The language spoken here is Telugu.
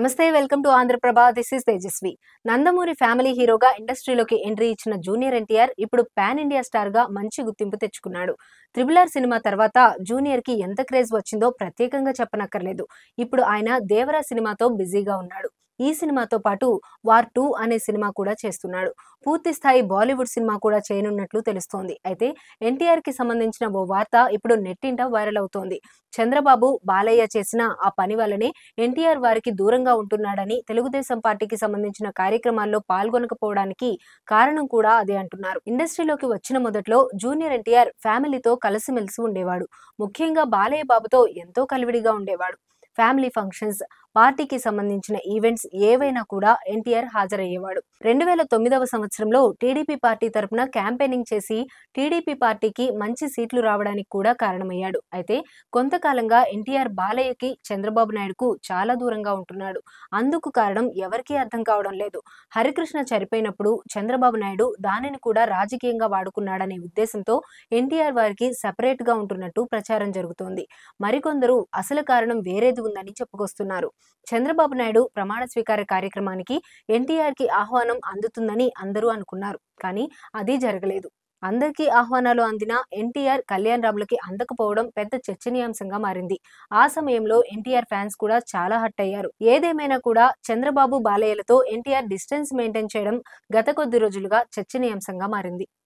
నమస్తే welcome to Andhra Prabha this is Tejaswi Nandamuri family హీరోగా ఇండస్ట్రీలోకి ఎంట్రీ ఇచ్చిన జూనియర్ ఎన్టీఆర్ ఇప్పుడు పాన్ ఇండియా స్టార్ గా మంచి గుర్తింపు తెచ్చుకున్నాడు త్రిబులర్ సినిమా తర్వాత జూనియర్ కి ఎంత క్రేజ్ వచ్చిందో ప్రత్యేకంగా చెప్పనక్కర్లేదు ఇప్పుడు ఆయన దేవరా సినిమాతో బిజీగా ఉన్నాడు ఈ సినిమాతో పాటు వార్ టూ అనే సినిమా కూడా చేస్తున్నాడు పూర్తి స్థాయి బాలీవుడ్ సినిమా కూడా చేయనున్నట్లు తెలుస్తోంది అయితే ఎన్టీఆర్ కి సంబంధించిన ఓ వార్త ఇప్పుడు నెట్టింట వైరల్ అవుతోంది చంద్రబాబు బాలయ్య చేసిన ఆ పని వల్లనే ఎన్టీఆర్ వారికి దూరంగా ఉంటున్నాడని తెలుగుదేశం పార్టీకి సంబంధించిన కార్యక్రమాల్లో పాల్గొనకపోవడానికి కారణం కూడా అదే అంటున్నారు ఇండస్ట్రీలోకి వచ్చిన మొదట్లో జూనియర్ ఎన్టీఆర్ ఫ్యామిలీతో కలిసిమెలిసి ఉండేవాడు ముఖ్యంగా బాలయ్య బాబుతో ఎంతో కలివిడిగా ఉండేవాడు ఫ్యామిలీ ఫంక్షన్స్ పార్టీకి సంబంధించిన ఈవెంట్స్ ఏవైనా కూడా ఎన్టీఆర్ హాజరయ్యేవాడు రెండు వేల తొమ్మిదవ సంవత్సరంలో టీడీపీ పార్టీ తరఫున క్యాంపెయినింగ్ చేసి టీడీపీ పార్టీకి మంచి సీట్లు రావడానికి కూడా కారణమయ్యాడు అయితే కొంతకాలంగా ఎన్టీఆర్ బాలయ్యకి చంద్రబాబు నాయుడుకు చాలా దూరంగా ఉంటున్నాడు అందుకు కారణం ఎవరికీ అర్థం కావడం లేదు హరికృష్ణ చనిపోయినప్పుడు చంద్రబాబు నాయుడు దానిని కూడా రాజకీయంగా వాడుకున్నాడనే ఉద్దేశంతో ఎన్టీఆర్ వారికి సపరేట్ గా ఉంటున్నట్టు ప్రచారం జరుగుతోంది మరికొందరు అసలు కారణం వేరేది ఉందని చెప్పుకొస్తున్నారు చంద్రబాబు నాయుడు ప్రమాణ స్వీకార కార్యక్రమానికి ఎన్టీఆర్ కి ఆహ్వానం అందుతుందని అందరూ అనుకున్నారు కానీ అది జరగలేదు అందరికీ ఆహ్వానాలు అందిన ఎన్టీఆర్ కళ్యాణ్ రాములకి అందకపోవడం పెద్ద చర్చనీయాంశంగా మారింది ఆ సమయంలో ఎన్టీఆర్ ఫ్యాన్స్ కూడా చాలా హట్ అయ్యారు ఏదేమైనా కూడా చంద్రబాబు బాలయ్యలతో ఎన్టీఆర్ డిస్టెన్స్ మెయింటైన్ చేయడం గత కొద్ది రోజులుగా చర్చనీయాంశంగా మారింది